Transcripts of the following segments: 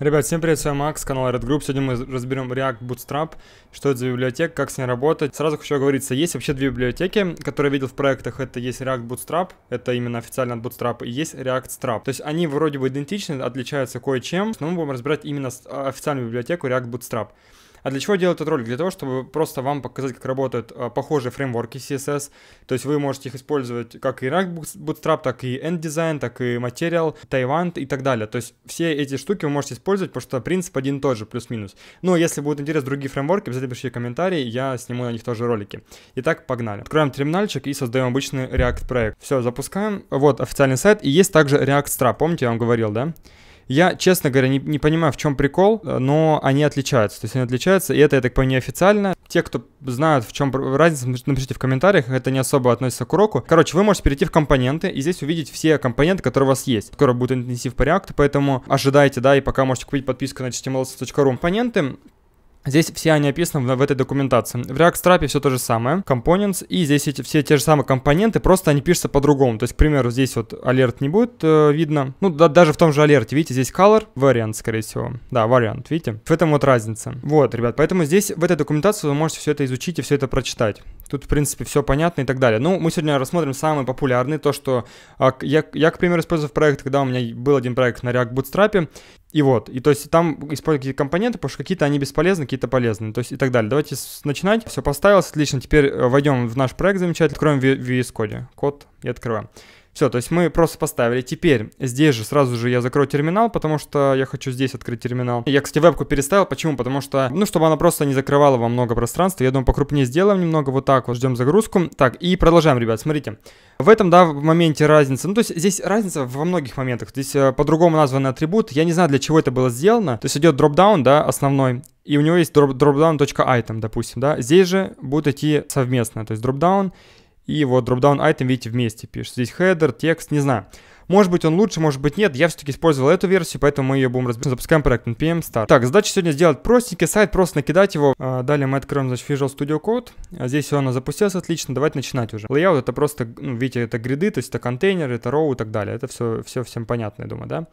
Ребят, всем привет, с вами Макс, канал Red Group. Сегодня мы разберем React Bootstrap, что это за библиотека, как с ней работать. Сразу хочу оговориться, есть вообще две библиотеки, которые я видел в проектах. Это есть React Bootstrap, это именно официально от Bootstrap, и есть React Strap. То есть они вроде бы идентичны, отличаются кое-чем, но мы будем разбирать именно а, официальную библиотеку React Bootstrap. А для чего делать этот ролик? Для того, чтобы просто вам показать, как работают а, похожие фреймворки CSS. То есть вы можете их использовать как и React Bootstrap, так и End-Design, так и Material, Taiwan и так далее. То есть все эти штуки вы можете использовать, потому что принцип один и тот же, плюс-минус. Но если будут интересны другие фреймворки, обязательно пишите комментарии, я сниму на них тоже ролики. Итак, погнали. Открываем терминальчик и создаем обычный React проект. Все, запускаем. Вот официальный сайт. И есть также React Strap. Помните, я вам говорил, да? Я, честно говоря, не, не понимаю, в чем прикол, но они отличаются. То есть они отличаются, и это, я так понимаю, неофициально. Те, кто знают, в чем разница, напишите в комментариях, это не особо относится к уроку. Короче, вы можете перейти в компоненты и здесь увидеть все компоненты, которые у вас есть. Скоро будет интенсив по React, поэтому ожидайте, да, и пока можете купить подписку на html.ru компоненты. Здесь все они описаны в, в этой документации. В React Strap все то же самое. Components. И здесь эти, все те же самые компоненты, просто они пишутся по-другому. То есть, к примеру, здесь вот alert не будет э, видно. Ну, да, даже в том же alert, видите, здесь color, variant, скорее всего. Да, variant, видите? В этом вот разница. Вот, ребят, поэтому здесь в этой документации вы можете все это изучить и все это прочитать. Тут, в принципе, все понятно и так далее. Ну, мы сегодня рассмотрим самые популярные. То, что а, я, я к примеру, использую в проектах, когда у меня был один проект на React Bootstrap, и вот, и то есть там используют какие-то компоненты, потому что какие-то они бесполезны, какие-то полезны, то есть и так далее. Давайте начинать. Все поставилось, отлично. Теперь э, войдем в наш проект замечательно, откроем в VS Code. Код и открываем. Все, то есть мы просто поставили. Теперь здесь же сразу же я закрою терминал, потому что я хочу здесь открыть терминал. Я, кстати, вебку переставил. Почему? Потому что, ну, чтобы она просто не закрывала вам много пространства. Я думаю, покрупнее сделаем немного. Вот так вот ждем загрузку. Так, и продолжаем, ребят. Смотрите. В этом, да, в моменте разница. Ну, то есть здесь разница во многих моментах. Здесь э, по-другому названы атрибут. Я не знаю, для чего это было сделано. То есть идет дропдаун, да, основной и у него есть drop, dropdown.item, допустим, да, здесь же будут идти совместно, то есть dropdown и вот дропдаун item, видите, вместе пишет. Здесь header, текст, не знаю. Может быть он лучше, может быть нет. Я все-таки использовал эту версию, поэтому мы ее будем разбирать. Запускаем проект npm start. Так, задача сегодня сделать простенький сайт, просто накидать его. А, далее мы откроем, значит, Visual Studio Code. А здесь все оно запустилось отлично, давайте начинать уже. Layout это просто, ну, видите, это гриды, то есть это контейнер это row и так далее. Это все, все всем понятно, я думаю, да?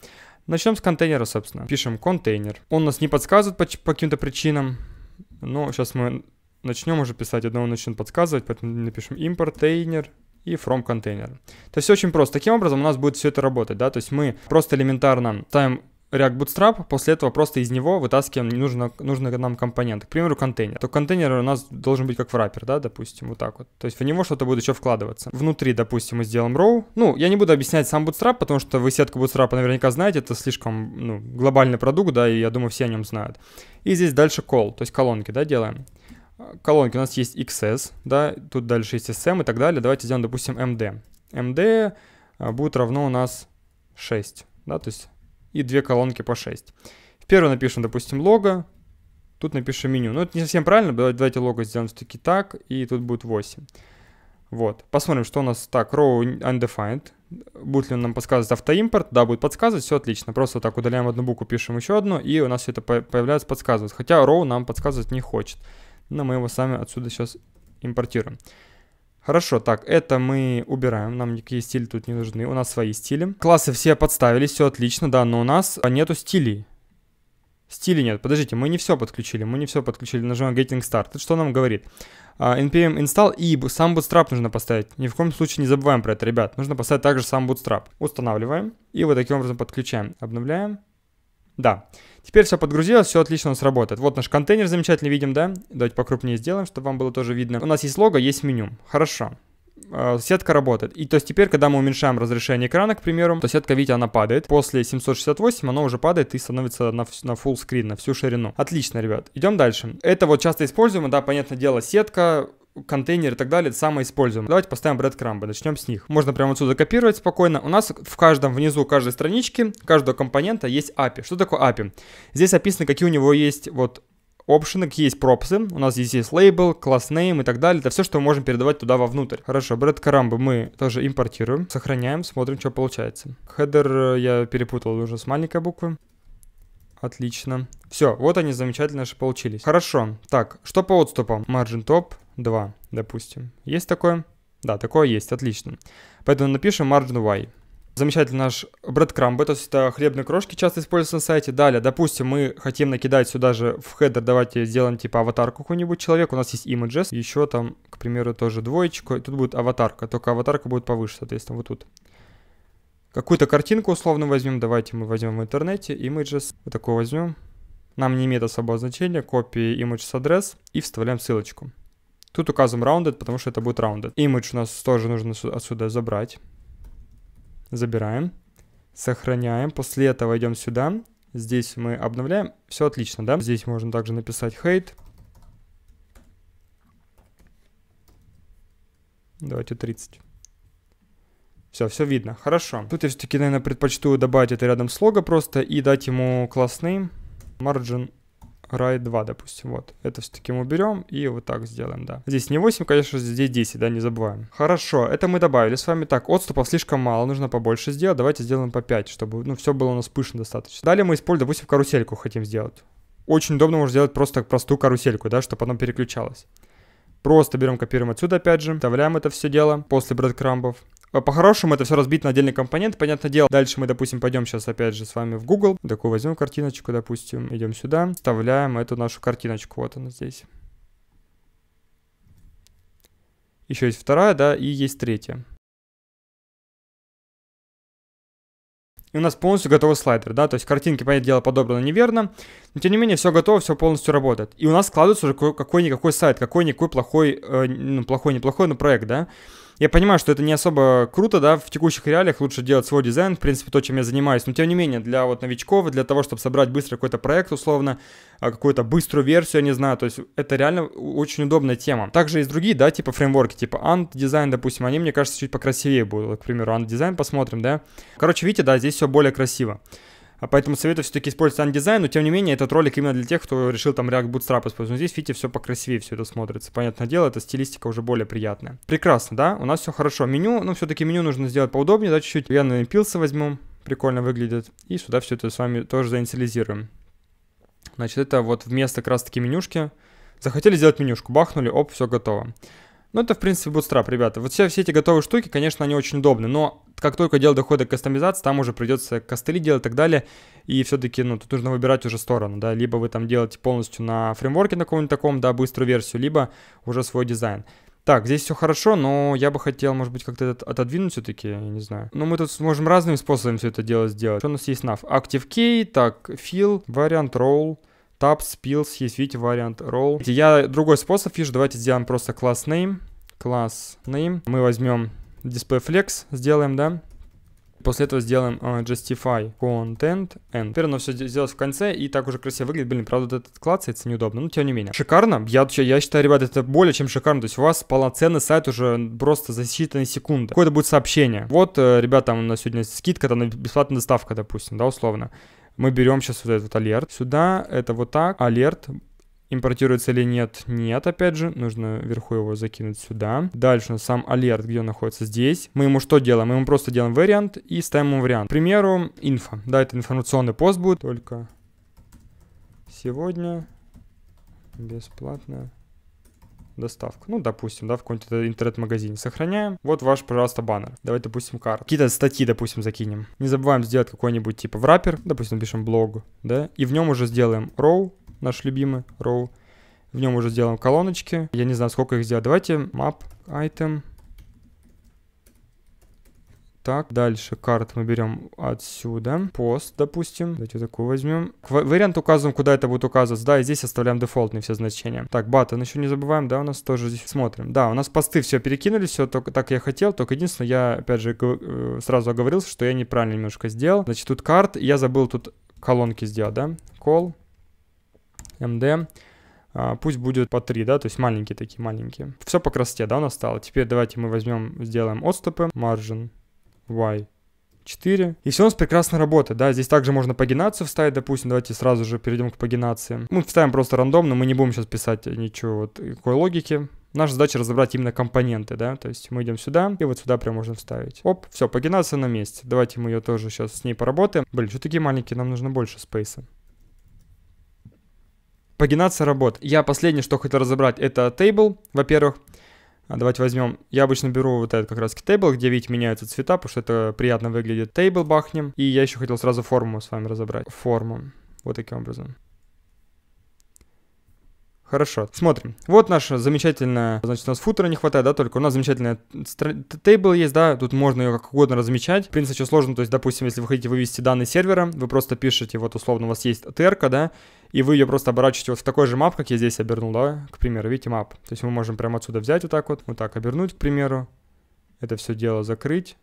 Начнем с контейнера, собственно. Пишем контейнер. Он нас не подсказывает по, по каким-то причинам. Но сейчас мы начнем уже писать, одного начнем подсказывать, поэтому напишем import container и from container. То есть очень просто. Таким образом у нас будет все это работать, да, то есть мы просто элементарно ставим React Bootstrap, после этого просто из него вытаскиваем нужно, нужный нам компонент. К примеру, контейнер. То контейнер у нас должен быть как враппер, да, допустим, вот так вот. То есть в него что-то будет еще вкладываться. Внутри, допустим, мы сделаем row. Ну, я не буду объяснять сам Bootstrap, потому что вы сетку Bootstrap наверняка знаете, это слишком, ну, глобальный продукт, да, и я думаю, все о нем знают. И здесь дальше call, то есть колонки, да, делаем колонки у нас есть XS, да, тут дальше есть SM и так далее. Давайте сделаем, допустим, MD. MD а, будет равно у нас 6, да, то есть и две колонки по 6. В первую напишем, допустим, лого, тут напишем меню. Но ну, это не совсем правильно, давайте лого сделаем все-таки так, и тут будет 8. Вот, посмотрим, что у нас так, row undefined, будет ли он нам подсказывать автоимпорт, да, будет подсказывать, все отлично, просто вот так удаляем одну букву, пишем еще одну, и у нас все это появляется, подсказывать. хотя row нам подсказывать не хочет но мы его сами отсюда сейчас импортируем. Хорошо, так, это мы убираем, нам никакие стили тут не нужны, у нас свои стили. Классы все подставились, все отлично, да, но у нас нету стилей. Стилей нет, подождите, мы не все подключили, мы не все подключили, нажимаем Getting Started, что нам говорит? А, NPM install и сам Bootstrap нужно поставить, ни в коем случае не забываем про это, ребят, нужно поставить также сам Bootstrap. Устанавливаем и вот таким образом подключаем, обновляем, да. Теперь все подгрузилось, все отлично у нас работает. Вот наш контейнер замечательно видим, да? Давайте покрупнее сделаем, чтобы вам было тоже видно. У нас есть лого, есть меню. Хорошо. Э, сетка работает. И то есть теперь, когда мы уменьшаем разрешение экрана, к примеру, то сетка, видите, она падает. После 768 она уже падает и становится на, на full screen, на всю ширину. Отлично, ребят. Идем дальше. Это вот часто используемо, да, понятное дело, сетка, контейнер и так далее, это самое используемое. Давайте поставим breadcrumb, начнем с них. Можно прямо отсюда копировать спокойно. У нас в каждом, внизу каждой странички, каждого компонента есть API. Что такое API? Здесь описано, какие у него есть вот опшены, есть пропсы. У нас здесь есть лейбл, класс name и так далее. Это все, что мы можем передавать туда вовнутрь. Хорошо, breadcrumb мы тоже импортируем, сохраняем, смотрим, что получается. Хедер э, я перепутал уже с маленькой буквы. Отлично. Все, вот они замечательно же получились. Хорошо. Так, что по отступам? Margin top, 2, допустим. Есть такое? Да, такое есть, отлично. Поэтому напишем margin y. Замечательный наш breadcrumb, то есть это хлебные крошки, часто используются на сайте. Далее, допустим, мы хотим накидать сюда же в хедер, давайте сделаем типа аватарку какой-нибудь человек. У нас есть images, еще там, к примеру, тоже двоечку, и тут будет аватарка, только аватарка будет повыше, соответственно, вот тут. Какую-то картинку условно возьмем, давайте мы возьмем в интернете, images, вот такую возьмем. Нам не имеет особого значения, копии image с адрес и вставляем ссылочку. Тут указываем rounded, потому что это будет rounded. Image у нас тоже нужно отсюда забрать. Забираем. Сохраняем. После этого идем сюда. Здесь мы обновляем. Все отлично, да? Здесь можно также написать hate. Давайте 30. Все, все видно. Хорошо. Тут я все-таки, наверное, предпочту добавить это рядом с лого просто и дать ему классный margin рай 2, допустим, вот. Это все-таки мы уберем и вот так сделаем, да. Здесь не 8, конечно, здесь 10, да, не забываем. Хорошо, это мы добавили с вами. Так, отступов слишком мало, нужно побольше сделать. Давайте сделаем по 5, чтобы, ну, все было у нас пышно достаточно. Далее мы используем, допустим, карусельку хотим сделать. Очень удобно можно сделать просто простую карусельку, да, чтобы она переключалась. Просто берем, копируем отсюда опять же, вставляем это все дело после бредкрамбов. По-хорошему это все разбить на отдельный компонент. Понятное дело, дальше мы, допустим, пойдем сейчас опять же с вами в Google. Такую возьмем картиночку, допустим, идем сюда, вставляем эту нашу картиночку, вот она здесь. Еще есть вторая, да, и есть третья. И у нас полностью готовый слайдер, да, то есть картинки, понятное дело, подобраны неверно, но тем не менее все готово, все полностью работает. И у нас складывается уже какой-никакой сайт, какой-никакой плохой, э, ну, плохой-неплохой, но проект, да. Я понимаю, что это не особо круто, да, в текущих реалиях лучше делать свой дизайн, в принципе, то, чем я занимаюсь. Но тем не менее, для вот новичков, для того, чтобы собрать быстро какой-то проект, условно, а, какую-то быструю версию, я не знаю, то есть это реально очень удобная тема. Также есть другие, да, типа фреймворки, типа Ant Design, допустим, они, мне кажется, чуть покрасивее будут. К примеру, Ant Design посмотрим, да. Короче, видите, да, здесь все более красиво. А Поэтому советую все-таки использовать андизайн, но тем не менее этот ролик именно для тех, кто решил там React Bootstrap использовать. Но здесь, видите, все покрасивее все это смотрится. Понятное дело, эта стилистика уже более приятная. Прекрасно, да? У нас все хорошо. Меню, ну все-таки меню нужно сделать поудобнее, да, чуть-чуть. Я на Impulse возьму, прикольно выглядит. И сюда все это с вами тоже заинициализируем. Значит, это вот вместо как раз таки менюшки. Захотели сделать менюшку, бахнули, оп, все готово. Ну, это, в принципе, Bootstrap, ребята. Вот все, все эти готовые штуки, конечно, они очень удобны, но как только дело доходит до кастомизации, там уже придется костыли делать и так далее, и все-таки, ну, тут нужно выбирать уже сторону, да, либо вы там делаете полностью на фреймворке на каком-нибудь таком, да, быструю версию, либо уже свой дизайн. Так, здесь все хорошо, но я бы хотел, может быть, как-то отодвинуть все-таки, я не знаю. Но ну, мы тут сможем разными способами все это дело сделать. Что у нас есть Active Key, так, fill, вариант roll, Tab, Spills, есть, видите, вариант Roll. Я другой способ вижу, давайте сделаем просто класс Name. Класс Name. Мы возьмем Display Flex, сделаем, да? После этого сделаем uh, justify content end. Теперь оно все сделать в конце и так уже красиво выглядит. Блин, правда, вот этот клацается неудобно, но тем не менее. Шикарно. Я, я считаю, ребят, это более чем шикарно. То есть у вас полноценный сайт уже просто за считанные секунды. Какое-то будет сообщение. Вот, э, ребята, там у нас сегодня скидка, там бесплатная доставка, допустим, да, условно. Мы берем сейчас вот этот алерт сюда, это вот так, алерт, Импортируется или нет? Нет, опять же, нужно вверху его закинуть сюда. Дальше сам алерт, где он находится здесь. Мы ему что делаем? Мы ему просто делаем вариант и ставим ему вариант. К примеру, инфо. Да, это информационный пост будет, только сегодня бесплатно доставка. Ну, допустим, да, в каком-то интернет-магазине. Сохраняем. Вот ваш, пожалуйста, баннер. Давай, допустим, карту. Какие-то статьи, допустим, закинем. Не забываем сделать какой-нибудь типа в раппер, допустим, пишем блог, да, и в нем уже сделаем row, наш любимый row. В нем уже сделаем колоночки. Я не знаю, сколько их сделать. Давайте map item так, дальше карт мы берем отсюда. Пост, допустим. Давайте такую возьмем. вариант указываем, куда это будет указываться. Да, и здесь оставляем дефолтные все значения. Так, батон, еще не забываем, да, у нас тоже здесь смотрим. Да, у нас посты все перекинули, все только так я хотел. Только единственное, я, опять же, э, сразу оговорился, что я неправильно немножко сделал. Значит, тут карт, я забыл тут колонки сделать, да. Call, MD. Uh, пусть будет по 3, да, то есть маленькие такие, маленькие. Все по красоте, да, у нас стало. Теперь давайте мы возьмем, сделаем отступы, margin y. 4. И все у нас прекрасно работает, да, здесь также можно пагинацию вставить, допустим, давайте сразу же перейдем к пагинации. Мы вставим просто рандомно, мы не будем сейчас писать ничего вот какой логики. Наша задача разобрать именно компоненты, да, то есть мы идем сюда, и вот сюда прям можно вставить. Оп, все, пагинация на месте. Давайте мы ее тоже сейчас с ней поработаем. Блин, что такие маленькие, нам нужно больше спейса. Пагинация работ. Я последнее, что хотел разобрать, это table, во-первых. А давайте возьмем, я обычно беру вот этот как раз тейбл, где, видите, меняются цвета, потому что это приятно выглядит. Тейбл бахнем. И я еще хотел сразу форму с вами разобрать. Форму. Вот таким образом. Хорошо, смотрим. Вот наша замечательная, значит, у нас футера не хватает, да, только у нас замечательная тейбл есть, да, тут можно ее как угодно размечать. В принципе, еще сложно, то есть, допустим, если вы хотите вывести данные сервера, вы просто пишете, вот условно у вас есть трк, да, и вы ее просто оборачиваете вот в такой же мап, как я здесь обернул, да, к примеру, видите мап. То есть мы можем прямо отсюда взять вот так вот, вот так обернуть, к примеру, это все дело закрыть.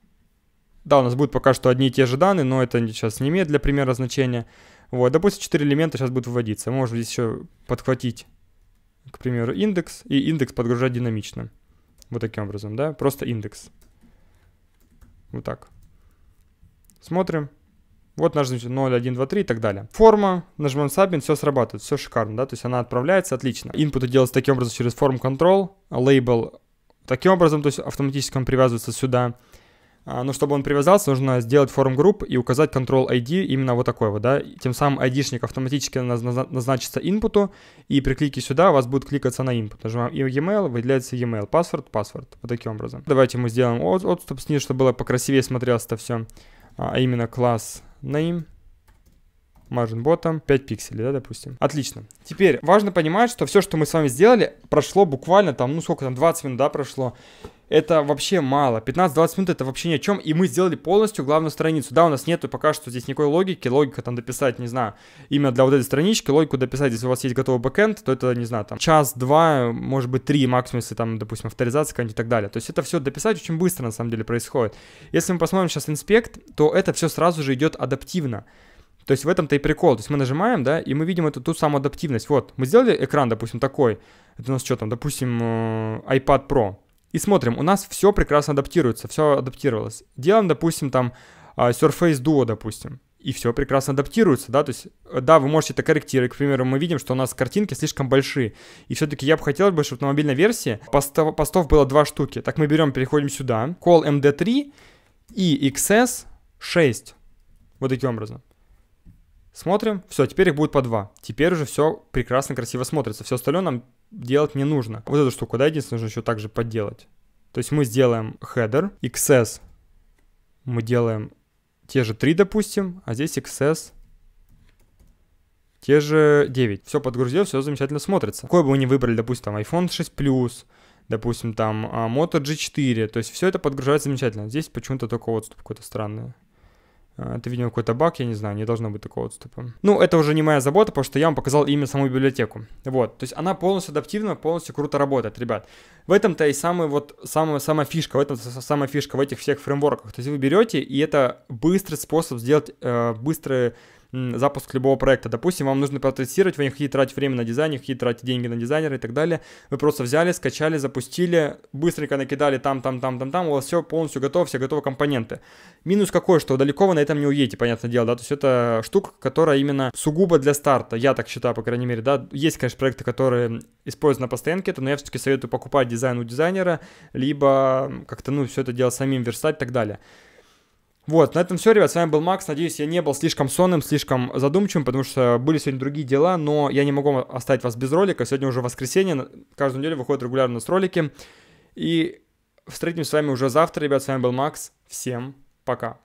Да, у нас будут пока что одни и те же данные, но это сейчас не имеет для примера значения. Вот, допустим, 4 элемента сейчас будут выводиться. Мы можем здесь еще подхватить, к примеру, индекс, и индекс подгружать динамично. Вот таким образом, да, просто индекс. Вот так. Смотрим. Вот нажмите 0, 1, 2, 3 и так далее. Форма, нажмем Submit, все срабатывает, все шикарно, да, то есть она отправляется, отлично. Input делается таким образом через Form Control, Label таким образом, то есть автоматически он привязывается сюда. А, но чтобы он привязался, нужно сделать form group и указать Control ID именно вот такой вот, да. Тем самым ID-шник автоматически назначится input, и при клике сюда у вас будет кликаться на input. Нажимаем email, выделяется email, password, password вот таким образом. Давайте мы сделаем отступ снизу, чтобы было покрасивее смотрелось это все, а, а именно класс name margin bottom 5 пикселей, да, допустим. Отлично. Теперь важно понимать, что все, что мы с вами сделали, прошло буквально там, ну сколько там, 20 минут, да, прошло это вообще мало. 15-20 минут это вообще ни о чем. И мы сделали полностью главную страницу. Да, у нас нету пока что здесь никакой логики. Логика там дописать, не знаю, Имя для вот этой странички. Логику дописать, если у вас есть готовый бэкэнд, то это, не знаю, там час-два, может быть, три максимум, если там, допустим, авторизация какая-нибудь и так далее. То есть это все дописать очень быстро на самом деле происходит. Если мы посмотрим сейчас инспект, то это все сразу же идет адаптивно. То есть в этом-то и прикол. То есть мы нажимаем, да, и мы видим эту ту самую адаптивность. Вот, мы сделали экран, допустим, такой. Это у нас что там, допустим, э, iPad Pro. И смотрим, у нас все прекрасно адаптируется, все адаптировалось. Делаем, допустим, там э, Surface Duo, допустим и все прекрасно адаптируется, да, то есть, э, да, вы можете это корректировать, к примеру, мы видим, что у нас картинки слишком большие, и все-таки я бы хотел бы, чтобы на мобильной версии постов, постов было два штуки, так мы берем, переходим сюда, call md3 и xs 6, вот таким образом. Смотрим, все, теперь их будет по два. Теперь уже все прекрасно, красиво смотрится. Все остальное нам делать не нужно. Вот эту штуку, да, единственное, нужно еще также подделать. То есть мы сделаем header, XS мы делаем те же 3, допустим, а здесь XS те же 9. Все подгрузил, все замечательно смотрится. Какой бы вы ни выбрали, допустим, там iPhone 6 Plus, допустим, там а, Moto G4, то есть все это подгружается замечательно. Здесь почему-то только отступ какой-то странный. Это, а, видимо, какой-то баг, я не знаю, не должно быть такого отступа. Ну, это уже не моя забота, потому что я вам показал именно саму библиотеку. Вот, то есть она полностью адаптивна, полностью круто работает, ребят. В этом-то и самая вот, самая, самая фишка, в этом самая фишка в этих всех фреймворках. То есть вы берете, и это быстрый способ сделать э, быстрые запуск любого проекта. Допустим, вам нужно протестировать, вы не хотите тратить время на дизайн, не хотите тратить деньги на дизайнера и так далее. Вы просто взяли, скачали, запустили, быстренько накидали там, там, там, там, там, у вас все полностью готово, все готовы компоненты. Минус какой, что далеко вы на этом не уедете, понятное дело, да, то есть это штука, которая именно сугубо для старта, я так считаю, по крайней мере, да. Есть, конечно, проекты, которые используют на постоянке это, но я все-таки советую покупать дизайн у дизайнера, либо как-то, ну, все это дело самим верстать и так далее. Вот, на этом все, ребят. С вами был Макс. Надеюсь, я не был слишком сонным, слишком задумчивым, потому что были сегодня другие дела, но я не могу оставить вас без ролика. Сегодня уже воскресенье, каждую неделю выходят регулярно у нас ролики. И встретимся с вами уже завтра, ребят. С вами был Макс. Всем пока.